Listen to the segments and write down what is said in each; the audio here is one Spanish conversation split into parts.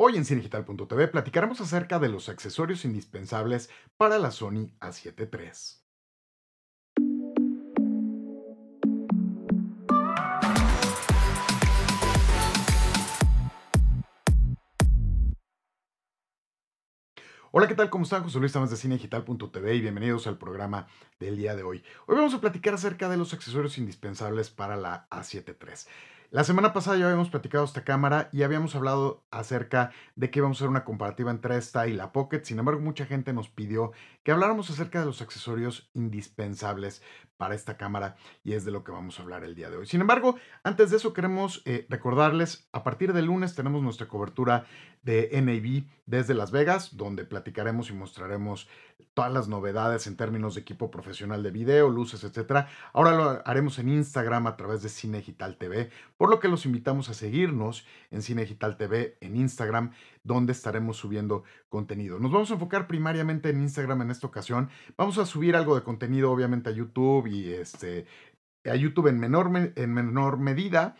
Hoy en Cinegital.tv platicaremos acerca de los accesorios indispensables para la Sony A7 III. Hola, ¿qué tal? ¿Cómo están? José Luis Tamas de Cinegital.tv y bienvenidos al programa del día de hoy. Hoy vamos a platicar acerca de los accesorios indispensables para la A7 III. La semana pasada ya habíamos platicado esta cámara y habíamos hablado acerca de que íbamos a hacer una comparativa entre esta y la Pocket. Sin embargo, mucha gente nos pidió que habláramos acerca de los accesorios indispensables para esta cámara y es de lo que vamos a hablar el día de hoy. Sin embargo, antes de eso queremos eh, recordarles, a partir del lunes tenemos nuestra cobertura de NAB desde Las Vegas, donde platicaremos y mostraremos todas las novedades en términos de equipo profesional de video, luces, etc. Ahora lo haremos en Instagram a través de Digital TV, por lo que los invitamos a seguirnos en Digital TV en Instagram, donde estaremos subiendo contenido. Nos vamos a enfocar primariamente en Instagram en esta ocasión. Vamos a subir algo de contenido, obviamente, a YouTube y este, a YouTube en menor, en menor medida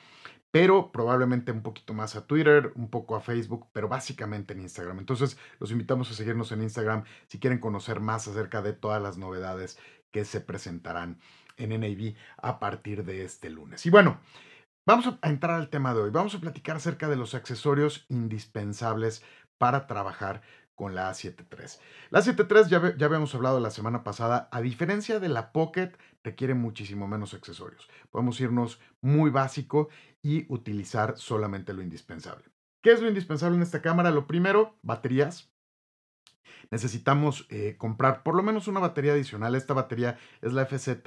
pero probablemente un poquito más a Twitter, un poco a Facebook, pero básicamente en Instagram. Entonces, los invitamos a seguirnos en Instagram si quieren conocer más acerca de todas las novedades que se presentarán en NAB a partir de este lunes. Y bueno, vamos a entrar al tema de hoy. Vamos a platicar acerca de los accesorios indispensables para trabajar con la A73. La A73 ya, ya habíamos hablado la semana pasada, a diferencia de la Pocket, requiere muchísimo menos accesorios. Podemos irnos muy básico y utilizar solamente lo indispensable. ¿Qué es lo indispensable en esta cámara? Lo primero, baterías. Necesitamos eh, comprar por lo menos una batería adicional. Esta batería es la FZ100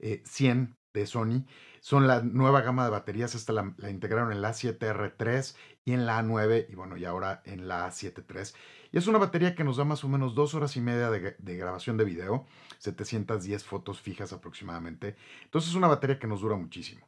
eh, de Sony. Son la nueva gama de baterías. Esta la, la integraron en la A7R3 y en la A9 y bueno, y ahora en la A73. Y es una batería que nos da más o menos dos horas y media de, grabación de video, 710 fotos fijas aproximadamente. Entonces es una batería que nos dura muchísimo.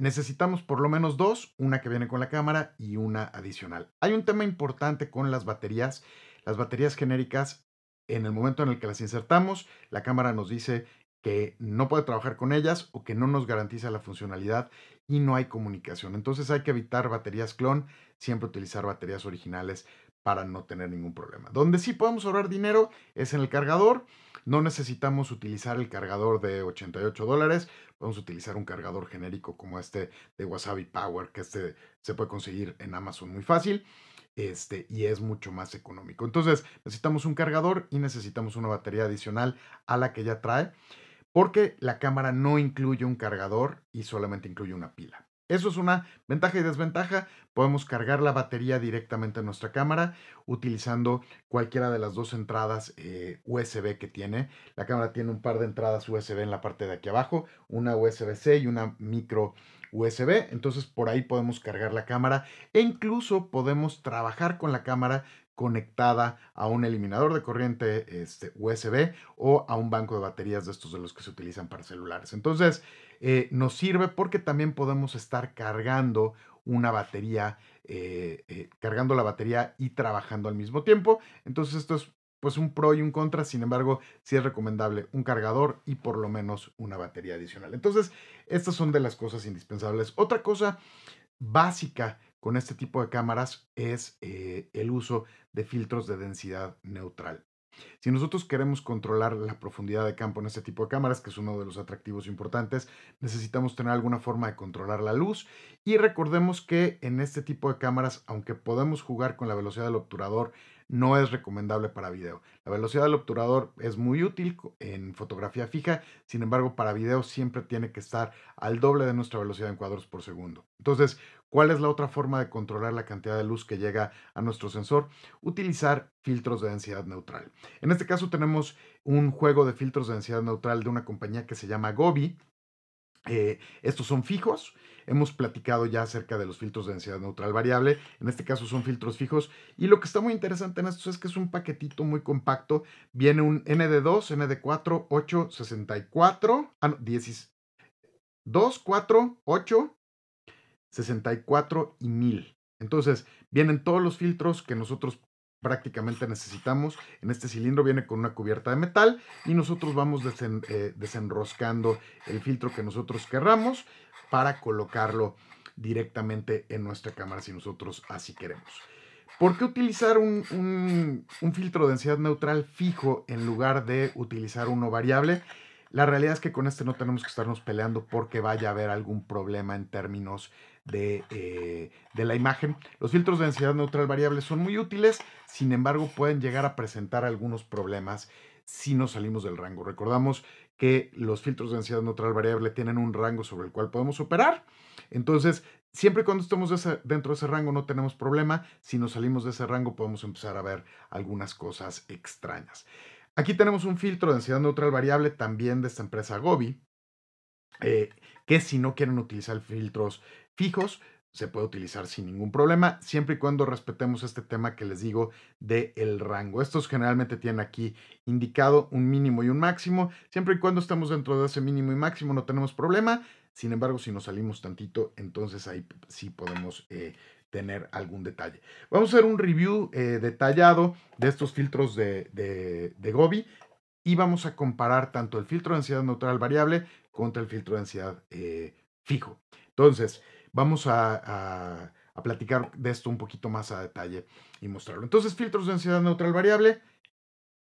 Necesitamos por lo menos dos, una que viene con la cámara y una adicional. Hay un tema importante con las baterías. Las baterías genéricas, en el momento en el que las insertamos, la cámara nos dice que no puede trabajar con ellas o que no nos garantiza la funcionalidad y no hay comunicación. Entonces hay que evitar baterías clon, siempre utilizar baterías originales para no tener ningún problema. Donde sí podemos ahorrar dinero es en el cargador. No necesitamos utilizar el cargador de 88 dólares. Podemos utilizar un cargador genérico como este de Wasabi Power, que este se puede conseguir en Amazon muy fácil. Este, y es mucho más económico. Entonces, necesitamos un cargador y necesitamos una batería adicional a la que ya trae, porque la cámara no incluye un cargador y solamente incluye una pila. Eso es una ventaja y desventaja. Podemos cargar la batería directamente en nuestra cámara utilizando cualquiera de las dos entradas eh, USB que tiene. La cámara tiene un par de entradas USB en la parte de aquí abajo, una USB-C y una micro USB. Entonces por ahí podemos cargar la cámara e incluso podemos trabajar con la cámara conectada a un eliminador de corriente este, USB o a un banco de baterías de estos de los que se utilizan para celulares. Entonces, eh, nos sirve porque también podemos estar cargando una batería, eh, eh, cargando la batería y trabajando al mismo tiempo. Entonces, esto es pues un pro y un contra, sin embargo, sí es recomendable un cargador y por lo menos una batería adicional. Entonces, estas son de las cosas indispensables. Otra cosa básica con este tipo de cámaras es eh, el uso de filtros de densidad neutral. Si nosotros queremos controlar la profundidad de campo en este tipo de cámaras, que es uno de los atractivos importantes, necesitamos tener alguna forma de controlar la luz. Y recordemos que en este tipo de cámaras, aunque podemos jugar con la velocidad del obturador no es recomendable para video. La velocidad del obturador es muy útil en fotografía fija, sin embargo para video siempre tiene que estar al doble de nuestra velocidad en cuadros por segundo. Entonces, ¿cuál es la otra forma de controlar la cantidad de luz que llega a nuestro sensor? Utilizar filtros de densidad neutral. En este caso tenemos un juego de filtros de densidad neutral de una compañía que se llama Gobi, eh, estos son fijos Hemos platicado ya acerca de los filtros de densidad neutral variable, en este caso son filtros fijos, y lo que está muy interesante en esto es que es un paquetito muy compacto, viene un ND2, ND4, 8, 64, ah, 10, 2, 4, 8, 64 y 1000. Entonces, vienen todos los filtros que nosotros prácticamente necesitamos. En este cilindro viene con una cubierta de metal y nosotros vamos eh, desenroscando el filtro que nosotros querramos para colocarlo directamente en nuestra cámara si nosotros así queremos. ¿Por qué utilizar un, filtro de densidad neutral fijo en lugar de utilizar uno variable? La realidad es que con este no tenemos que estarnos peleando porque vaya a haber algún problema en términos de, eh, la imagen. Los filtros de densidad neutral variable son muy útiles, sin embargo pueden llegar a presentar algunos problemas si nos salimos del rango. Recordamos que los filtros de densidad neutral variable tienen un rango sobre el cual podemos operar. Entonces, siempre y cuando estemos dentro de ese rango no tenemos problema. Si nos salimos de ese rango podemos empezar a ver algunas cosas extrañas. Aquí tenemos un filtro de densidad neutral variable también de esta empresa Gobi, eh, que si no quieren utilizar filtros fijos, se puede utilizar sin ningún problema, siempre y cuando respetemos este tema que les digo del el rango. Estos generalmente tienen aquí indicado un mínimo y un máximo. Siempre y cuando estemos dentro de ese mínimo y máximo no tenemos problema. Sin embargo, si nos salimos tantito, entonces ahí sí podemos eh, tener algún detalle. Vamos a hacer un review eh, detallado de estos filtros de, de, Gobi y vamos a comparar tanto el filtro de densidad neutral variable contra el filtro de densidad eh, fijo. Entonces, Vamos a, platicar de esto un poquito más a detalle y mostrarlo. Entonces, filtros de densidad neutral variable,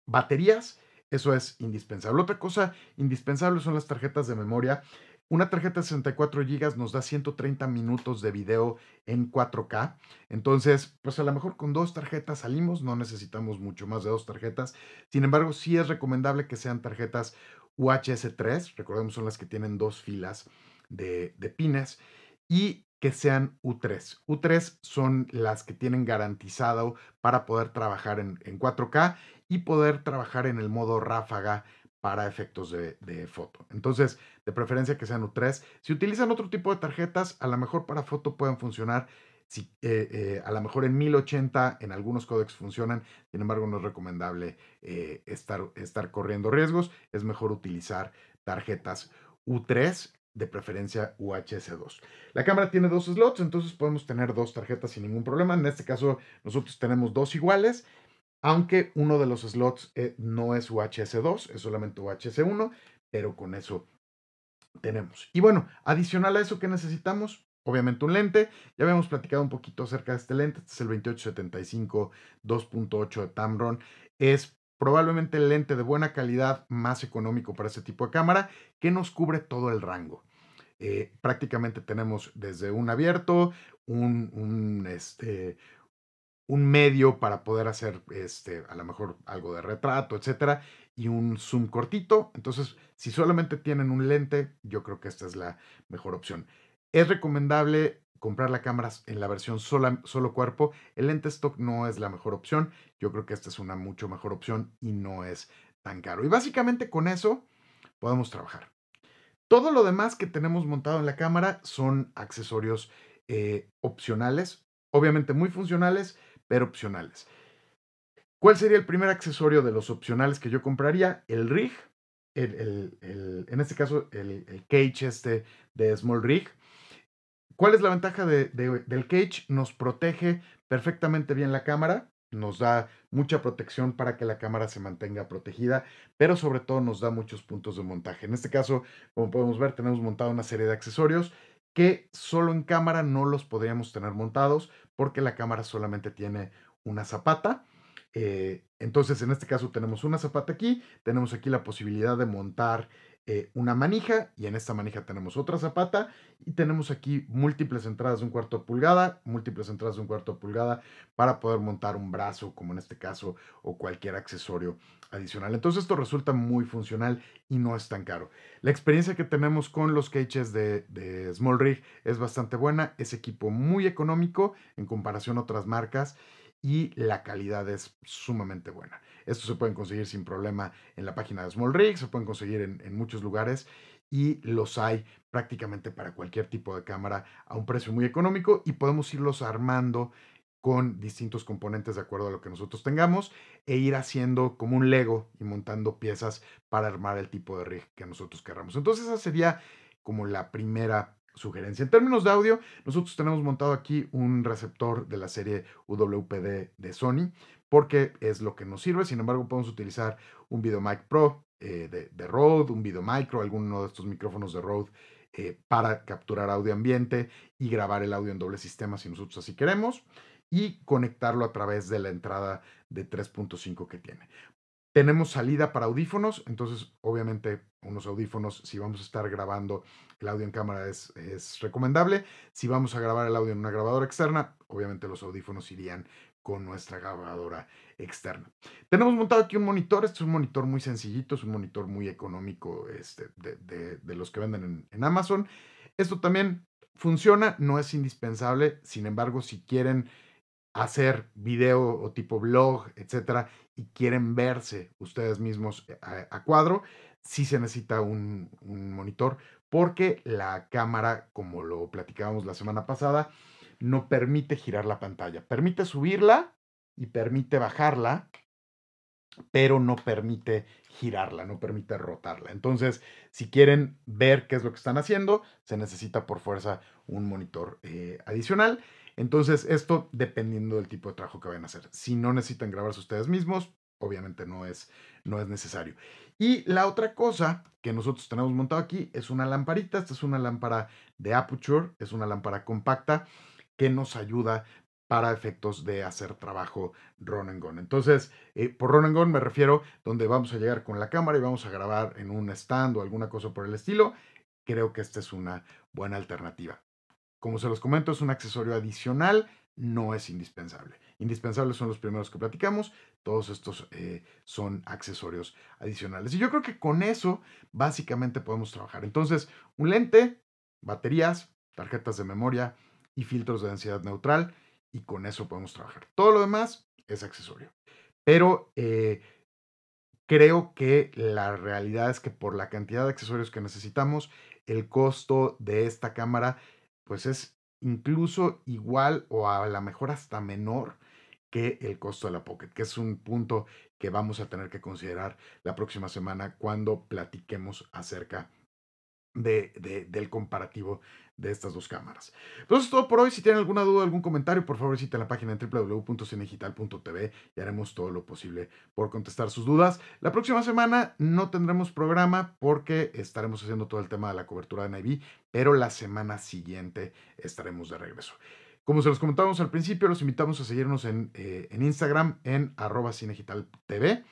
baterías, eso es indispensable. Otra cosa indispensable son las tarjetas de memoria. Una tarjeta de 64 GB nos da 130 minutos de video en 4K. Entonces, pues a lo mejor con dos tarjetas salimos, no necesitamos mucho más de dos tarjetas. Sin embargo, sí es recomendable que sean tarjetas UHS 3, recordemos son las que tienen dos filas de, de pines y que sean U3. U3 son las que tienen garantizado para poder trabajar en, 4K y poder trabajar en el modo ráfaga para efectos de, foto. Entonces, de preferencia que sean U3. Si utilizan otro tipo de tarjetas, a lo mejor para foto pueden funcionar. Si, eh, eh, a lo mejor en 1080 en algunos códecs funcionan, sin embargo no es recomendable eh, estar, estar corriendo riesgos, es mejor utilizar tarjetas U3 de preferencia UHS-2. La cámara tiene dos slots, entonces podemos tener dos tarjetas sin ningún problema. En este caso, nosotros tenemos dos iguales, aunque uno de los slots eh, no es UHS-2, es solamente UHS-1, pero con eso tenemos. Y bueno, adicional a eso, que necesitamos? Obviamente un lente, ya habíamos platicado un poquito acerca de este lente, este es el 2875 2.8 de Tamron, es probablemente el lente de buena calidad más económico para este tipo de cámara que nos cubre todo el rango. Eh, prácticamente tenemos desde un abierto, un, un, este, un medio para poder hacer este, a lo mejor algo de retrato, etcétera, y un zoom cortito. Entonces, si solamente tienen un lente, yo creo que esta es la mejor opción. Es recomendable comprar la cámara en la versión solo cuerpo. El lente stock no es la mejor opción. Yo creo que esta es una mucho mejor opción y no es tan caro. Y básicamente con eso podemos trabajar. Todo lo demás que tenemos montado en la cámara son accesorios eh, opcionales, obviamente muy funcionales, pero opcionales. ¿Cuál sería el primer accesorio de los opcionales que yo compraría? El rig, en este caso el, cage este de Small Rig. ¿Cuál es la ventaja del cage? Nos protege perfectamente bien la cámara, nos da mucha protección para que la cámara se mantenga protegida, pero sobre todo nos da muchos puntos de montaje. En este caso, como podemos ver, tenemos montado una serie de accesorios que solo en cámara no los podríamos tener montados porque la cámara solamente tiene una zapata. Eh, entonces, en este caso tenemos una zapata aquí, tenemos aquí la posibilidad de montar eh, una manija y en esta manija tenemos otra zapata y tenemos aquí múltiples entradas de un cuarto de pulgada, múltiples entradas de un cuarto de pulgada para poder montar un brazo como en este caso o cualquier accesorio adicional. Entonces esto resulta muy funcional y no es tan caro. La experiencia que tenemos con los cages de, de Small Rig es bastante buena, es equipo muy económico en comparación a otras marcas y la calidad es sumamente buena. Esto se pueden conseguir sin problema en la página de Small Rig, se pueden conseguir en, en muchos lugares y los hay prácticamente para cualquier tipo de cámara a un precio muy económico y podemos irlos armando con distintos componentes de acuerdo a lo que nosotros tengamos e ir haciendo como un Lego y montando piezas para armar el tipo de rig que nosotros querramos. Entonces esa sería como la primera sugerencia. En términos de audio, nosotros tenemos montado aquí un receptor de la serie UWPD de Sony, porque es lo que nos sirve. Sin embargo, podemos utilizar un VideoMic Pro eh, de, Rode, un VideoMicro, alguno de estos micrófonos de Rode eh, para capturar audio ambiente y grabar el audio en doble sistema si nosotros así queremos y conectarlo a través de la entrada de 3.5 que tiene. Tenemos salida para audífonos, entonces obviamente unos audífonos, si vamos a estar grabando el audio en cámara es, es recomendable. Si vamos a grabar el audio en una grabadora externa, obviamente los audífonos irían con nuestra grabadora externa. Tenemos montado aquí un monitor, este es un monitor muy sencillito, es un monitor muy económico este, de, los que venden en, en, Amazon. Esto también funciona, no es indispensable, sin embargo, si quieren hacer video o tipo blog, etcétera, y quieren verse ustedes mismos eh, a, cuadro, sí se necesita un, monitor, porque la cámara, como lo platicábamos la semana pasada, no permite girar la pantalla. Permite subirla y permite bajarla, pero no permite girarla, no permite rotarla. Entonces, si quieren ver qué es lo que están haciendo, se necesita por fuerza un monitor eh, adicional. Entonces, esto dependiendo del tipo de trabajo que vayan a hacer. Si no necesitan grabarse ustedes mismos, obviamente no es, no es necesario. Y la otra cosa que nosotros tenemos montado aquí es una lamparita. Esta es una lámpara de aperture, es una lámpara compacta que nos ayuda para efectos de hacer trabajo run and Gone. Entonces, eh, por run and gun me refiero donde vamos a llegar con la cámara y vamos a grabar en un stand o alguna cosa por el estilo. Creo que esta es una buena alternativa. Como se los comento, es un accesorio adicional, no es indispensable. Indispensables son los primeros que platicamos, todos estos eh, son accesorios adicionales. Y yo creo que con eso básicamente podemos trabajar. Entonces, un lente, baterías, tarjetas de memoria y filtros de densidad neutral, y con eso podemos trabajar. Todo lo demás es accesorio. Pero eh, creo que la realidad es que por la cantidad de accesorios que necesitamos, el costo de esta cámara pues es incluso igual o a lo mejor hasta menor que el costo de la Pocket, que es un punto que vamos a tener que considerar la próxima semana cuando platiquemos acerca de, del comparativo de estas dos cámaras. entonces pues es todo por hoy. Si tienen alguna duda, algún comentario, por favor visiten la página www.cinegital.tv y haremos todo lo posible por contestar sus dudas. La próxima semana no tendremos programa porque estaremos haciendo todo el tema de la cobertura de Navy, pero la semana siguiente estaremos de regreso. Como se los comentábamos al principio, los invitamos a seguirnos en, eh, en Instagram en arroba cinegitaltv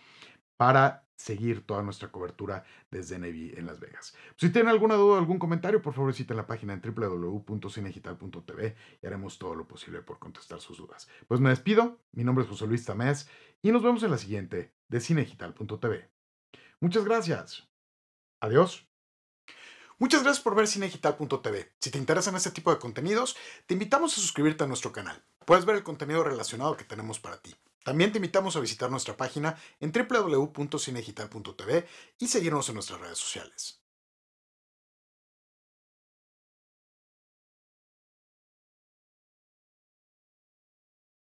para seguir toda nuestra cobertura desde Navy en Las Vegas. Si tienen alguna duda o algún comentario, por favor visiten la página en www.cinegital.tv y haremos todo lo posible por contestar sus dudas. Pues me despido, mi nombre es José Luis Tamés y nos vemos en la siguiente de cinegital.tv. Muchas gracias. Adiós. Muchas gracias por ver cinegital.tv. Si te interesan este tipo de contenidos, te invitamos a suscribirte a nuestro canal. Puedes ver el contenido relacionado que tenemos para ti. También te invitamos a visitar nuestra página en www.cinegital.tv y seguirnos en nuestras redes sociales.